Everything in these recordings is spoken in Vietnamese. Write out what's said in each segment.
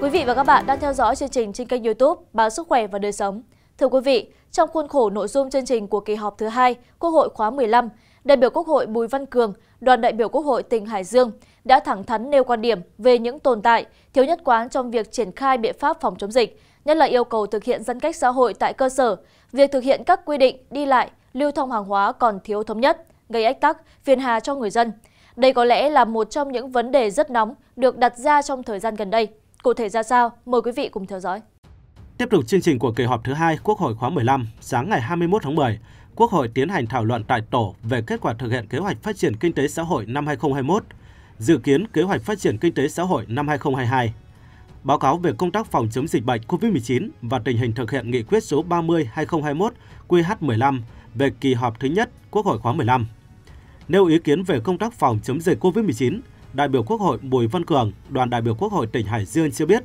Quý vị và các bạn đang theo dõi chương trình trên kênh youtube Báo Sức Khỏe và Đời Sống. Thưa quý vị, trong khuôn khổ nội dung chương trình của kỳ họp thứ hai Quốc hội khóa 15, đại biểu Quốc hội Bùi Văn Cường, đoàn đại biểu Quốc hội tỉnh Hải Dương đã thẳng thắn nêu quan điểm về những tồn tại thiếu nhất quán trong việc triển khai biện pháp phòng chống dịch, nhất là yêu cầu thực hiện giãn cách xã hội tại cơ sở, việc thực hiện các quy định đi lại, lưu thông hàng hóa còn thiếu thống nhất, gây ách tắc, phiền hà cho người dân. Đây có lẽ là một trong những vấn đề rất nóng được đặt ra trong thời gian gần đây. Cụ thể ra sao? Mời quý vị cùng theo dõi. Tiếp tục chương trình của kỳ họp thứ hai Quốc hội khóa 15, sáng ngày 21 tháng 10, Quốc hội tiến hành thảo luận tại tổ về kết quả thực hiện kế hoạch phát triển kinh tế xã hội năm 2021, dự kiến kế hoạch phát triển kinh tế xã hội năm 2022, báo cáo về công tác phòng chống dịch bệnh COVID-19 và tình hình thực hiện nghị quyết số 30/2021 QH15 về kỳ họp thứ nhất Quốc hội khóa 15. Nêu ý kiến về công tác phòng chống dịch COVID-19, đại biểu Quốc hội Bùi Văn Cường, đoàn đại biểu Quốc hội tỉnh Hải Dương cho biết,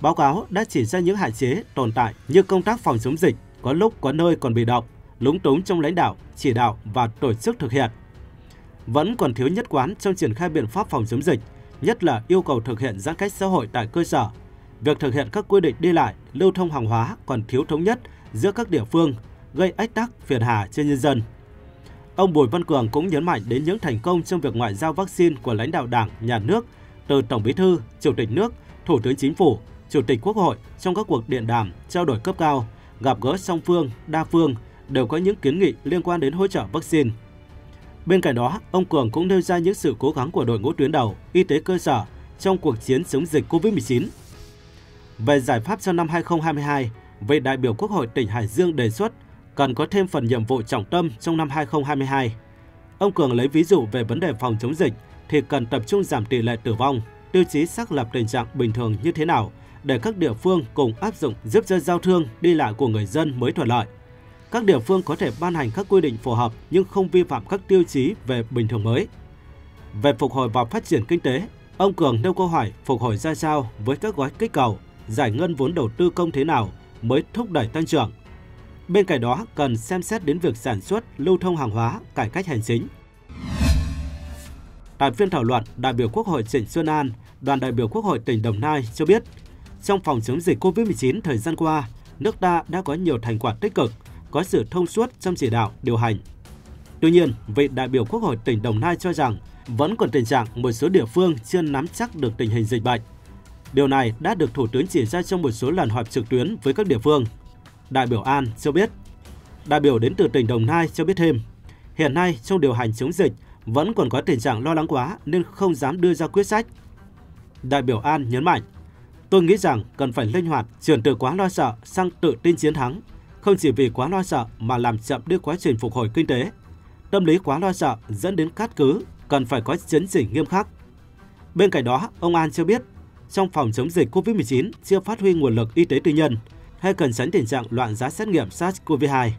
báo cáo đã chỉ ra những hạn chế tồn tại như công tác phòng chống dịch, có lúc có nơi còn bị động, lúng túng trong lãnh đạo, chỉ đạo và tổ chức thực hiện. Vẫn còn thiếu nhất quán trong triển khai biện pháp phòng chống dịch, nhất là yêu cầu thực hiện giãn cách xã hội tại cơ sở. Việc thực hiện các quy định đi lại, lưu thông hàng hóa còn thiếu thống nhất giữa các địa phương, gây ách tắc phiền hà cho nhân dân. Ông Bùi Văn Cường cũng nhấn mạnh đến những thành công trong việc ngoại giao vaccine của lãnh đạo đảng, nhà nước, từ Tổng Bí Thư, Chủ tịch nước, Thủ tướng Chính phủ, Chủ tịch Quốc hội trong các cuộc điện đàm, trao đổi cấp cao, gặp gỡ song phương, đa phương đều có những kiến nghị liên quan đến hỗ trợ vaccine. Bên cạnh đó, ông Cường cũng nêu ra những sự cố gắng của đội ngũ tuyến đầu, y tế cơ sở trong cuộc chiến chống dịch COVID-19. Về giải pháp cho năm 2022, vị đại biểu Quốc hội tỉnh Hải Dương đề xuất cần có thêm phần nhiệm vụ trọng tâm trong năm 2022. Ông Cường lấy ví dụ về vấn đề phòng chống dịch thì cần tập trung giảm tỷ lệ tử vong, tiêu chí xác lập tình trạng bình thường như thế nào để các địa phương cùng áp dụng giúp cho giao thương đi lại của người dân mới thuận lợi. Các địa phương có thể ban hành các quy định phù hợp nhưng không vi phạm các tiêu chí về bình thường mới. Về phục hồi và phát triển kinh tế, ông Cường nêu câu hỏi phục hồi ra sao với các gói kích cầu, giải ngân vốn đầu tư công thế nào mới thúc đẩy tăng trưởng – Bên cạnh đó, cần xem xét đến việc sản xuất, lưu thông hàng hóa, cải cách hành chính. Tại phiên thảo luận, đại biểu Quốc hội Trịnh Xuân An, đoàn đại biểu Quốc hội tỉnh Đồng Nai cho biết, trong phòng chống dịch COVID-19 thời gian qua, nước ta đã có nhiều thành quả tích cực, có sự thông suốt trong chỉ đạo, điều hành. Tuy nhiên, vị đại biểu Quốc hội tỉnh Đồng Nai cho rằng vẫn còn tình trạng một số địa phương chưa nắm chắc được tình hình dịch bệnh. Điều này đã được Thủ tướng chỉ ra trong một số lần họp trực tuyến với các địa phương – Đại biểu An cho biết. Đại biểu đến từ tỉnh Đồng Nai cho biết thêm, hiện nay trong điều hành chống dịch vẫn còn có tình trạng lo lắng quá nên không dám đưa ra quyết sách. Đại biểu An nhấn mạnh, tôi nghĩ rằng cần phải linh hoạt chuyển từ quá lo sợ sang tự tin chiến thắng, không chỉ vì quá lo sợ mà làm chậm đi quá trình phục hồi kinh tế. Tâm lý quá lo sợ dẫn đến cát cứ, cần phải có chấn chỉnh nghiêm khắc. Bên cạnh đó, ông An cho biết, trong phòng chống dịch COVID-19 chưa phát huy nguồn lực y tế tư nhân – hay cần tránh tình trạng loạn giá xét nghiệm SARS-CoV-2.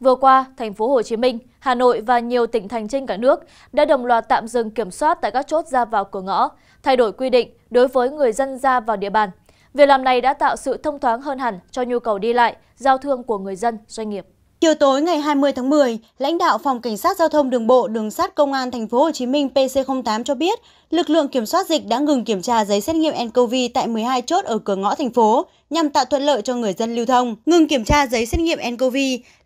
Vừa qua, thành phố Hồ Chí Minh, Hà Nội và nhiều tỉnh thành trên cả nước đã đồng loạt tạm dừng kiểm soát tại các chốt ra vào cửa ngõ, thay đổi quy định đối với người dân ra vào địa bàn. Việc làm này đã tạo sự thông thoáng hơn hẳn cho nhu cầu đi lại, giao thương của người dân, doanh nghiệp. Chiều tối ngày 20 tháng 10, lãnh đạo phòng cảnh sát giao thông đường bộ đường sát công an thành phố Hồ Chí Minh PC08 cho biết, lực lượng kiểm soát dịch đã ngừng kiểm tra giấy xét nghiệm nCoV tại 12 chốt ở cửa ngõ thành phố nhằm tạo thuận lợi cho người dân lưu thông. Ngừng kiểm tra giấy xét nghiệm ncov,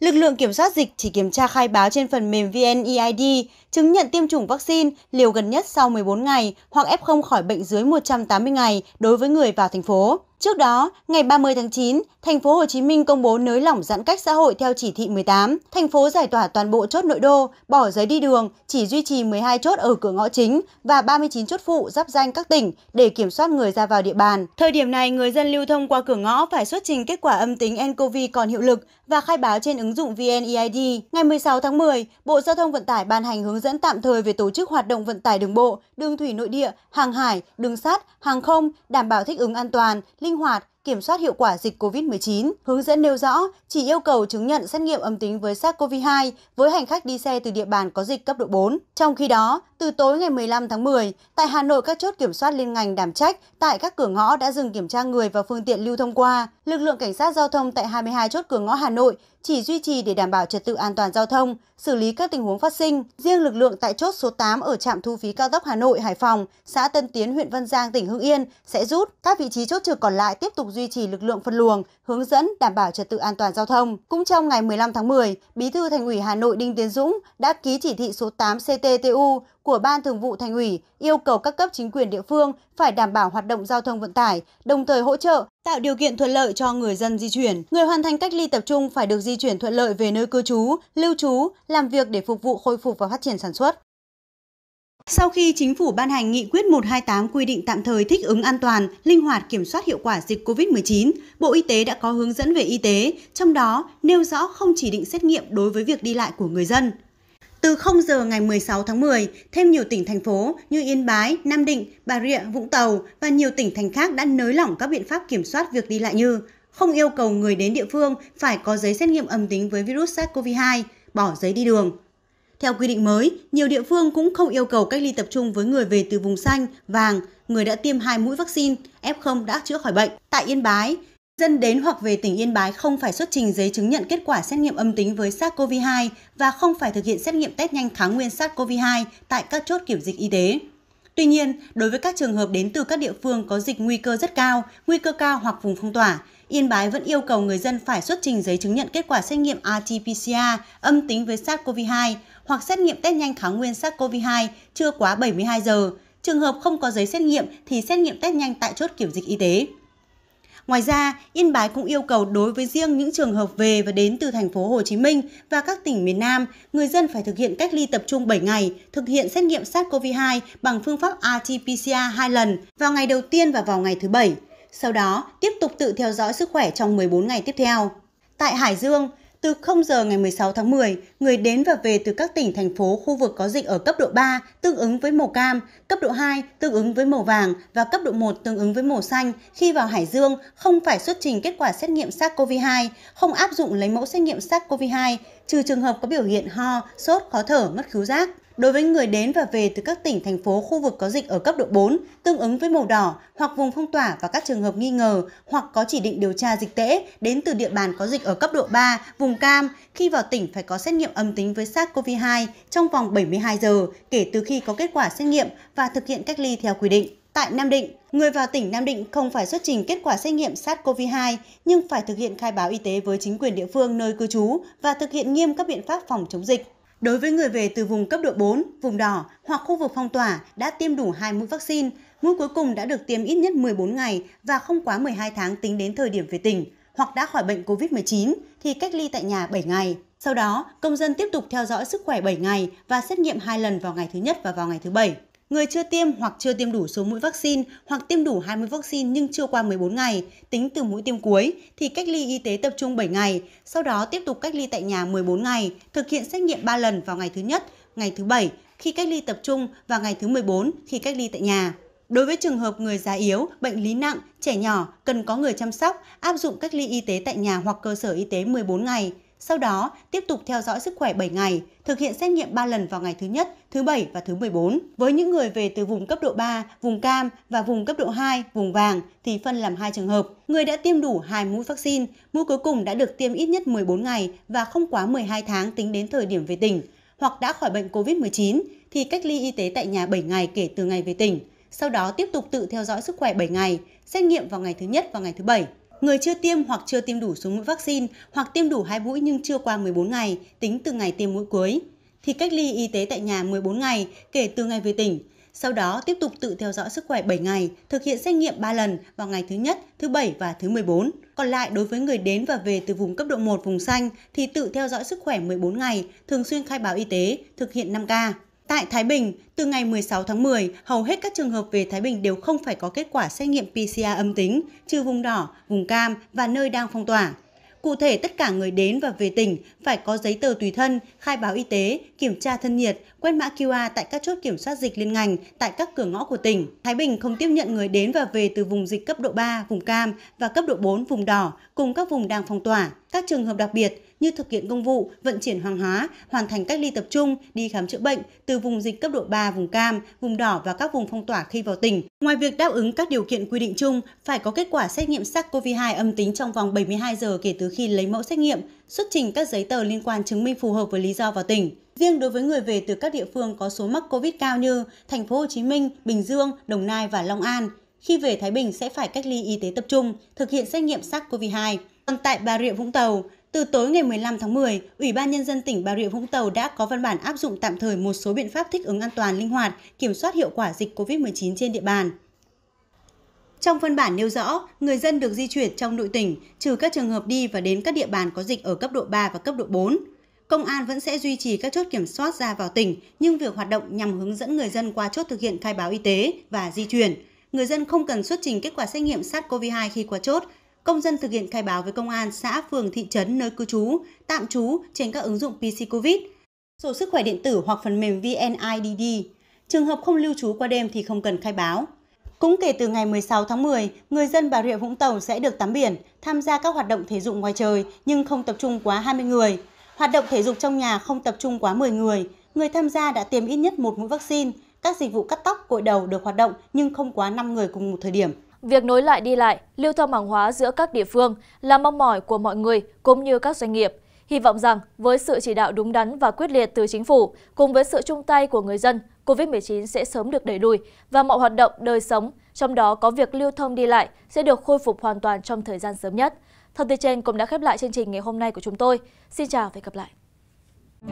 lực lượng kiểm soát dịch chỉ kiểm tra khai báo trên phần mềm VNEID, chứng nhận tiêm chủng vaccine liều gần nhất sau 14 ngày hoặc F0 khỏi bệnh dưới 180 ngày đối với người vào thành phố. Trước đó, ngày 30 tháng 9, thành phố Hồ Chí Minh công bố nới lỏng giãn cách xã hội theo chỉ thị 18. Thành phố giải tỏa toàn bộ chốt nội đô, bỏ giấy đi đường, chỉ duy trì 12 chốt ở cửa ngõ chính và 39 chốt phụ giáp danh các tỉnh để kiểm soát người ra vào địa bàn. Thời điểm này, người dân lưu thông qua cửa cửa ngõ phải xuất trình kết quả âm tính ncov còn hiệu lực và khai báo trên ứng dụng vneid ngày 16 tháng 10 bộ giao thông vận tải ban hành hướng dẫn tạm thời về tổ chức hoạt động vận tải đường bộ đường thủy nội địa hàng hải đường sắt hàng không đảm bảo thích ứng an toàn linh hoạt kiểm soát hiệu quả dịch COVID-19. Hướng dẫn nêu rõ chỉ yêu cầu chứng nhận xét nghiệm âm tính với SARS-CoV-2 với hành khách đi xe từ địa bàn có dịch cấp độ 4. Trong khi đó, từ tối ngày 15 tháng 10, tại Hà Nội các chốt kiểm soát liên ngành đảm trách tại các cửa ngõ đã dừng kiểm tra người và phương tiện lưu thông qua. Lực lượng cảnh sát giao thông tại 22 chốt cửa ngõ Hà Nội chỉ duy trì để đảm bảo trật tự an toàn giao thông xử lý các tình huống phát sinh riêng lực lượng tại chốt số 8 ở trạm thu phí cao tốc hà nội hải phòng xã tân tiến huyện văn giang tỉnh hưng yên sẽ rút các vị trí chốt trực còn lại tiếp tục duy trì lực lượng phân luồng hướng dẫn đảm bảo trật tự an toàn giao thông cũng trong ngày 15 tháng 10 bí thư thành ủy hà nội đinh tiến dũng đã ký chỉ thị số 8 cttu của Ban Thường vụ Thành ủy yêu cầu các cấp chính quyền địa phương phải đảm bảo hoạt động giao thông vận tải, đồng thời hỗ trợ, tạo điều kiện thuận lợi cho người dân di chuyển. Người hoàn thành cách ly tập trung phải được di chuyển thuận lợi về nơi cư trú, lưu trú, làm việc để phục vụ khôi phục và phát triển sản xuất. Sau khi chính phủ ban hành nghị quyết 128 quy định tạm thời thích ứng an toàn, linh hoạt kiểm soát hiệu quả dịch COVID-19, Bộ Y tế đã có hướng dẫn về y tế, trong đó nêu rõ không chỉ định xét nghiệm đối với việc đi lại của người dân. Từ 0 giờ ngày 16 tháng 10, thêm nhiều tỉnh thành phố như Yên Bái, Nam Định, Bà Rịa, Vũng Tàu và nhiều tỉnh thành khác đã nới lỏng các biện pháp kiểm soát việc đi lại như không yêu cầu người đến địa phương phải có giấy xét nghiệm âm tính với virus SARS-CoV-2, bỏ giấy đi đường. Theo quy định mới, nhiều địa phương cũng không yêu cầu cách ly tập trung với người về từ vùng xanh, vàng, người đã tiêm hai mũi vaccine, F0 đã chữa khỏi bệnh. Tại Yên Bái, dân đến hoặc về tỉnh Yên Bái không phải xuất trình giấy chứng nhận kết quả xét nghiệm âm tính với SARS-CoV-2 và không phải thực hiện xét nghiệm test nhanh kháng nguyên SARS-CoV-2 tại các chốt kiểm dịch y tế. Tuy nhiên, đối với các trường hợp đến từ các địa phương có dịch nguy cơ rất cao, nguy cơ cao hoặc vùng phong tỏa, Yên Bái vẫn yêu cầu người dân phải xuất trình giấy chứng nhận kết quả xét nghiệm RT-PCR âm tính với SARS-CoV-2 hoặc xét nghiệm test nhanh kháng nguyên SARS-CoV-2 chưa quá 72 giờ. Trường hợp không có giấy xét nghiệm thì xét nghiệm test nhanh tại chốt kiểm dịch y tế ngoài ra yên bái cũng yêu cầu đối với riêng những trường hợp về và đến từ thành phố hồ chí minh và các tỉnh miền nam người dân phải thực hiện cách ly tập trung 7 ngày thực hiện xét nghiệm sars cov 2 bằng phương pháp rt pcr hai lần vào ngày đầu tiên và vào ngày thứ bảy sau đó tiếp tục tự theo dõi sức khỏe trong 14 ngày tiếp theo tại hải dương từ 0 giờ ngày 16 tháng 10, người đến và về từ các tỉnh, thành phố, khu vực có dịch ở cấp độ 3 tương ứng với màu cam, cấp độ 2 tương ứng với màu vàng và cấp độ 1 tương ứng với màu xanh khi vào Hải Dương không phải xuất trình kết quả xét nghiệm SARS-CoV-2, không áp dụng lấy mẫu xét nghiệm SARS-CoV-2 trừ trường hợp có biểu hiện ho, sốt, khó thở, mất khứu giác. Đối với người đến và về từ các tỉnh, thành phố, khu vực có dịch ở cấp độ 4, tương ứng với màu đỏ hoặc vùng phong tỏa và các trường hợp nghi ngờ hoặc có chỉ định điều tra dịch tễ đến từ địa bàn có dịch ở cấp độ 3, vùng cam, khi vào tỉnh phải có xét nghiệm âm tính với SARS-CoV-2 trong vòng 72 giờ kể từ khi có kết quả xét nghiệm và thực hiện cách ly theo quy định tại Nam Định, người vào tỉnh Nam Định không phải xuất trình kết quả xét nghiệm SARS-CoV-2 nhưng phải thực hiện khai báo y tế với chính quyền địa phương nơi cư trú và thực hiện nghiêm các biện pháp phòng chống dịch. Đối với người về từ vùng cấp độ 4, vùng đỏ hoặc khu vực phong tỏa đã tiêm đủ 2 mũi vaccine, mũi cuối cùng đã được tiêm ít nhất 14 ngày và không quá 12 tháng tính đến thời điểm về tỉnh, hoặc đã khỏi bệnh COVID-19 thì cách ly tại nhà 7 ngày. Sau đó, công dân tiếp tục theo dõi sức khỏe 7 ngày và xét nghiệm 2 lần vào ngày thứ nhất và vào ngày thứ bảy người chưa tiêm hoặc chưa tiêm đủ số mũi vaccine hoặc tiêm đủ 20 vaccine nhưng chưa qua 14 ngày, tính từ mũi tiêm cuối, thì cách ly y tế tập trung 7 ngày, sau đó tiếp tục cách ly tại nhà 14 ngày, thực hiện xét nghiệm 3 lần vào ngày thứ nhất, ngày thứ bảy khi cách ly tập trung và ngày thứ 14 khi cách ly tại nhà. Đối với trường hợp người già yếu, bệnh lý nặng, trẻ nhỏ cần có người chăm sóc, áp dụng cách ly y tế tại nhà hoặc cơ sở y tế 14 ngày sau đó tiếp tục theo dõi sức khỏe 7 ngày, thực hiện xét nghiệm 3 lần vào ngày thứ nhất, thứ bảy và thứ 14. Với những người về từ vùng cấp độ 3, vùng cam và vùng cấp độ 2, vùng vàng thì phân làm hai trường hợp. Người đã tiêm đủ hai mũi vaccine, mũi cuối cùng đã được tiêm ít nhất 14 ngày và không quá 12 tháng tính đến thời điểm về tỉnh, hoặc đã khỏi bệnh COVID-19 thì cách ly y tế tại nhà 7 ngày kể từ ngày về tỉnh, sau đó tiếp tục tự theo dõi sức khỏe 7 ngày, xét nghiệm vào ngày thứ nhất và ngày thứ bảy người chưa tiêm hoặc chưa tiêm đủ số mũi vaccine hoặc tiêm đủ hai mũi nhưng chưa qua 14 ngày tính từ ngày tiêm mũi cuối thì cách ly y tế tại nhà 14 ngày kể từ ngày về tỉnh. Sau đó tiếp tục tự theo dõi sức khỏe 7 ngày, thực hiện xét nghiệm 3 lần vào ngày thứ nhất, thứ bảy và thứ 14. Còn lại đối với người đến và về từ vùng cấp độ 1 vùng xanh thì tự theo dõi sức khỏe 14 ngày, thường xuyên khai báo y tế, thực hiện 5K tại thái bình từ ngày 16 tháng 10 hầu hết các trường hợp về thái bình đều không phải có kết quả xét nghiệm pcr âm tính trừ vùng đỏ vùng cam và nơi đang phong tỏa cụ thể tất cả người đến và về tỉnh phải có giấy tờ tùy thân khai báo y tế kiểm tra thân nhiệt quét mã qr tại các chốt kiểm soát dịch liên ngành tại các cửa ngõ của tỉnh thái bình không tiếp nhận người đến và về từ vùng dịch cấp độ ba vùng cam và cấp độ bốn vùng đỏ cùng các vùng đang phong tỏa các trường hợp đặc biệt như thực hiện công vụ, vận chuyển hàng hóa, hoàn thành cách ly tập trung, đi khám chữa bệnh từ vùng dịch cấp độ 3, vùng cam, vùng đỏ và các vùng phong tỏa khi vào tỉnh. Ngoài việc đáp ứng các điều kiện quy định chung, phải có kết quả xét nghiệm SARS-CoV-2 âm tính trong vòng 72 giờ kể từ khi lấy mẫu xét nghiệm, xuất trình các giấy tờ liên quan chứng minh phù hợp với lý do vào tỉnh. Riêng đối với người về từ các địa phương có số mắc Covid cao như thành phố Hồ Chí Minh, Bình Dương, Đồng Nai và Long An, khi về Thái Bình sẽ phải cách ly y tế tập trung, thực hiện xét nghiệm SARS-CoV-2 còn tại Bà Rịa Vũng Tàu, từ tối ngày 15 tháng 10, Ủy ban Nhân dân tỉnh Bà Rịa Vũng Tàu đã có văn bản áp dụng tạm thời một số biện pháp thích ứng an toàn linh hoạt, kiểm soát hiệu quả dịch COVID-19 trên địa bàn. Trong văn bản nêu rõ, người dân được di chuyển trong nội tỉnh, trừ các trường hợp đi và đến các địa bàn có dịch ở cấp độ 3 và cấp độ 4. Công an vẫn sẽ duy trì các chốt kiểm soát ra vào tỉnh, nhưng việc hoạt động nhằm hướng dẫn người dân qua chốt thực hiện khai báo y tế và di chuyển. Người dân không cần xuất trình kết quả xét nghiệm SARS-CoV-2 khi qua chốt, công dân thực hiện khai báo với công an xã phường thị trấn nơi cư trú, tạm trú trên các ứng dụng PC COVID, sổ sức khỏe điện tử hoặc phần mềm VNIDD. Trường hợp không lưu trú qua đêm thì không cần khai báo. Cũng kể từ ngày 16 tháng 10, người dân Bà Rịa Vũng Tàu sẽ được tắm biển, tham gia các hoạt động thể dục ngoài trời nhưng không tập trung quá 20 người. Hoạt động thể dục trong nhà không tập trung quá 10 người. Người tham gia đã tiêm ít nhất một mũi vaccine. Các dịch vụ cắt tóc, cội đầu được hoạt động nhưng không quá 5 người cùng một thời điểm việc nối lại đi lại lưu thông hàng hóa giữa các địa phương là mong mỏi của mọi người cũng như các doanh nghiệp hy vọng rằng với sự chỉ đạo đúng đắn và quyết liệt từ chính phủ cùng với sự chung tay của người dân covid 19 sẽ sớm được đẩy lùi và mọi hoạt động đời sống trong đó có việc lưu thông đi lại sẽ được khôi phục hoàn toàn trong thời gian sớm nhất thông tin trên cũng đã khép lại chương trình ngày hôm nay của chúng tôi xin chào và hẹn gặp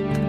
lại